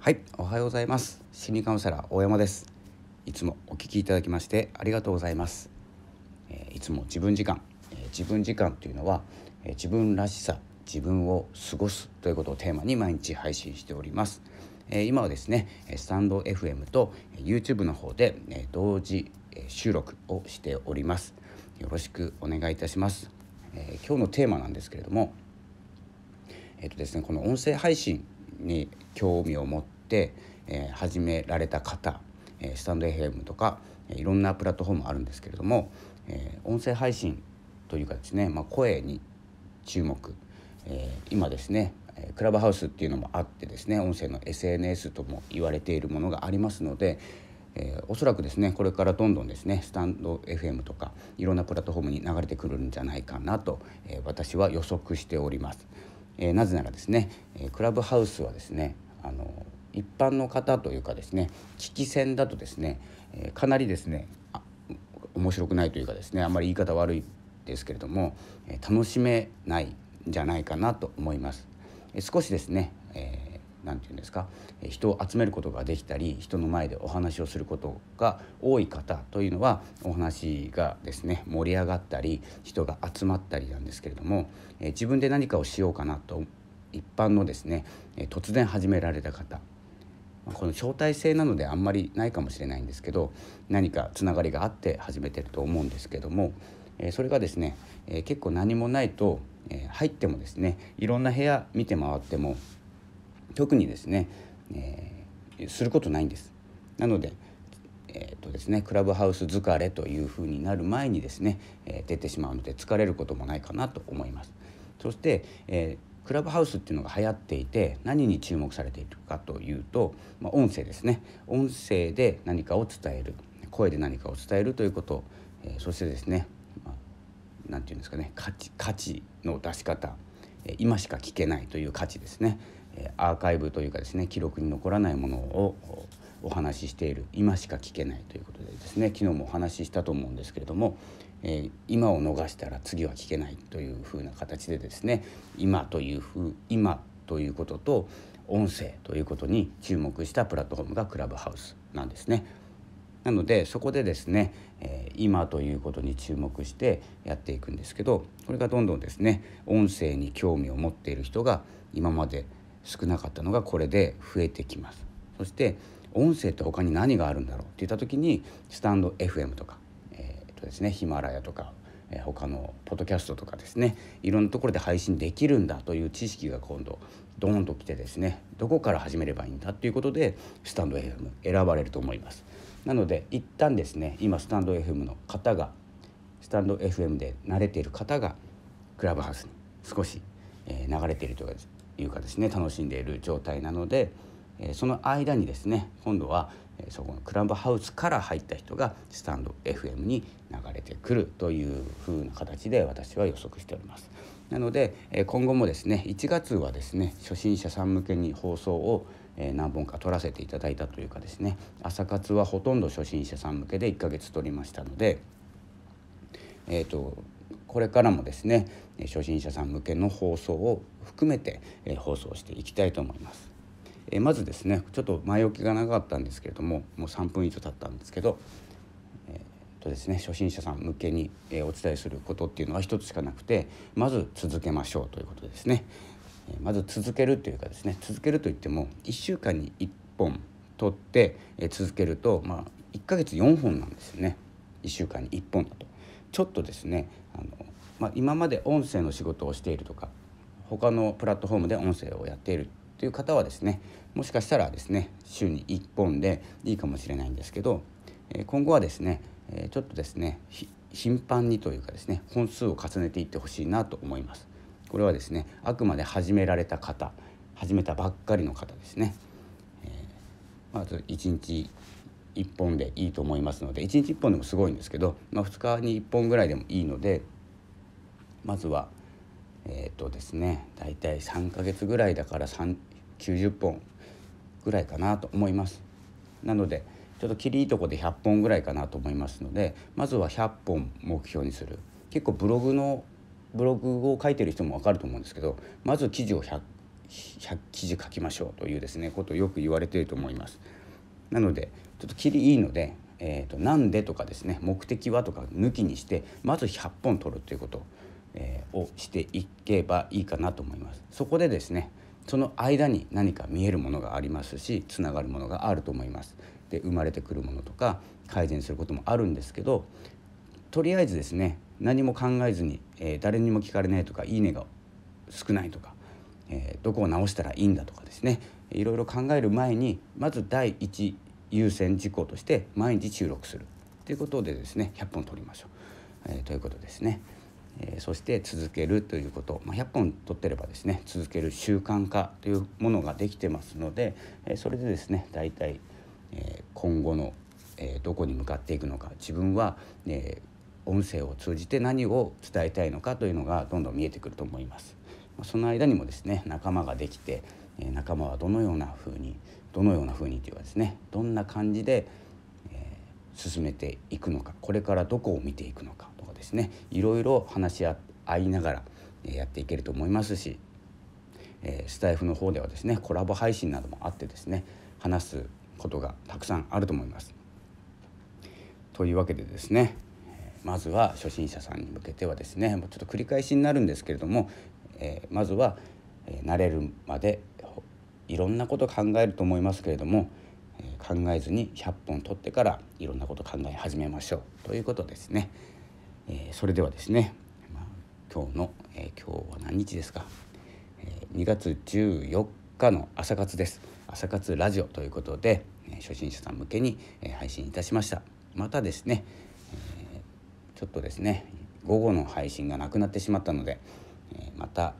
はいおはようございます心理カウンセラー大山ですいつもお聞きいただきましてありがとうございます、えー、いつも自分時間、えー、自分時間というのは、えー、自分らしさ自分を過ごすということをテーマに毎日配信しております、え今はですねスタンド FM と YouTube の方で、え同時収録をしておりますよろしくお願いいたします、え今日のテーマなんですけれどもえっ、とですねこの音声配信に興味を持って、えー、始められた方、えー、スタンド FM とか、えー、いろんなプラットフォームあるんですけれども、えー、音声配信というかですね、まあ、声に注目、えー、今ですねクラブハウスっていうのもあってですね音声の SNS とも言われているものがありますので、えー、おそらくですねこれからどんどんですねスタンド FM とかいろんなプラットフォームに流れてくるんじゃないかなと、えー、私は予測しております。えー、なぜならですね、えクラブハウスはですねあの一般の方というかですね聞き戦だとですね、えかなりですね面白くないというかですねあんまり言い方悪いですけれども、え楽しめないんじゃないかなと思います。え少しですね、え何て言うんですか人を集めることができたり人の前でお話をすることが多い方というのはお話がですね盛り上がったり人が集まったりなんですけれども自分で何かをしようかなと一般のですね突然始められた方この招待制なのであんまりないかもしれないんですけど何かつながりがあって始めてると思うんですけどもそれがですね結構何もないと入ってもですねいろんな部屋見て回っても特にですね、えー、することないんです。なので、えーとですね、クラブハウス疲れというふうになる前にですね、えー、出てしまうので疲れることもないかなと思います。そして、えー、クラブハウスっていうのが流行っていて何に注目されているかというと、まあ、音声ですね音声で何かを伝える声で何かを伝えるということ、えー、そしてですね何、まあ、て言うんですかね価値価値の出し方え今しか聞けないという価値ですね、アーカイブというかですね記録に残らないものをお話ししている今しか聞けないということでですね昨日もお話ししたと思うんですけれども、えー、今を逃したら次は聞けないというふうな形でですね今というふう今ということと音声ということに注目したプラットフォームがクラブハウスなんですね。なのでそこでですね、えー、今ということに注目してやっていくんですけどこれがどんどんですね音声に興味を持っている人が今まで少なかったのがこれで増えてきます。そして音声って他に何があるんだろうっていった時にスタンド FM とか、えーとですね、ヒマラヤとか、えー、他のポッドキャストとかですねいろんなところで配信できるんだという知識が今度ドーンときてですねどこから始めればいいんだっていうことでスタンド FM 選ばれると思います。なので一旦ですね今スタンド FM の方がスタンド FM で慣れている方がクラブハウスに少し、えー、流れているというかですいうかですね楽しんでいる状態なので、えその間にですね今度はそこのクラブハウスから入った人がスタンド FM に流れてくるという風な形で私は予測しております。なので今後もですね1月はですね初心者さん向けに放送を何本か撮らせていただいたというかですね朝活はほとんど初心者さん向けで1ヶ月撮りましたのでえっ、ー、とこれからもですね初心者さん向けの放送を含めて放送していきたいと思います。まずですねちょっと前置きが長かったんですけれどももう3分以上経ったんですけど、えとですね初心者さん向けにお伝えすることっていうのは一つしかなくてまず続けましょうということですね。まず続けるというかですね続けるといっても1週間に1本取って続けると、まあ、1ヶ月4本なんですよね1週間に1本だと。ちょっとですねあの、まあ、今まで音声の仕事をしているとか他のプラットフォームで音声をやっているという方はですねもしかしたらですね週に1本でいいかもしれないんですけど今後はですねちょっとですね頻繁にというかですね本数を重ねていってほしいなと思います。これはですねあくまで始められた方始めたばっかりの方ですね、えー、まず1日1本でいいと思いますので1日1本でもすごいんですけど、まあ、2日に1本ぐらいでもいいのでまずはえっ、ー、とですね大体3ヶ月ぐらいだから90本ぐらいかなと思います。なのでちょっときりいいとこで100本ぐらいかなと思いますのでまずは100本目標にする結構ブログのブログを書いてる人も分かると思うんですけどまず記事を 100, 100記事書きましょうというですねことをよく言われていると思います。なのでちょっと切りいいので、えーと、なんでとかですね目的はとか抜きにしてまず100本取るということ、えー、をしていけばいいかなと思います。そこでですねその間に何か見えるものがありますしつながるものがあると思います。で生まれてくるものとか改善することもあるんですけどとりあえずですね何も考えずに、えー、誰にも聞かれないとか「いいね」が少ないとかえー、どこを直したらいいんだとかですねいろいろ考える前にまず第一優先事項として毎日収録するということでですね100本撮りましょう、えー、ということですね、えー、そして続けるということ、まあ、100本撮ってればですね続ける習慣化というものができてますので、えそれでですね大体、え今後の、えどこに向かっていくのか自分は、え音声を通じて何を伝えたいのかというのがどんどん見えてくると思います。その間にもですね仲間ができて仲間はどのような風にどのような風にというかですねどんな感じで、え進めていくのかこれからどこを見ていくのかとかですねいろいろ話し合いながらやっていけると思いますし、えスタイフの方ではですねコラボ配信などもあってですね話すことがたくさんあると思います。というわけでですねまずは初心者さんに向けてはですねちょっと繰り返しになるんですけれどもえー、まずは、え慣れるまでいろんなこと考えると思いますけれども、え考えずに100本取ってからいろんなこと考え始めましょうということですね。えそれではですね、まあ、今日の、え今日は何日ですか、え2月14日の朝活です。朝活ラジオということで、え初心者さん向けに、え配信いたしました。またですね、えちょっとですね午後の配信がなくなってしまったので、また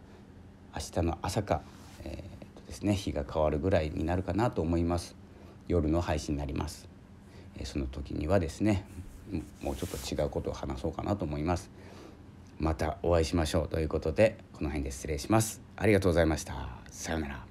明日の朝か、えーとですね、日が変わるぐらいになるかなと思います夜の配信になります、えその時にはですねもうちょっと違うことを話そうかなと思いますまたお会いしましょうということでこの辺で失礼しますありがとうございましたさようなら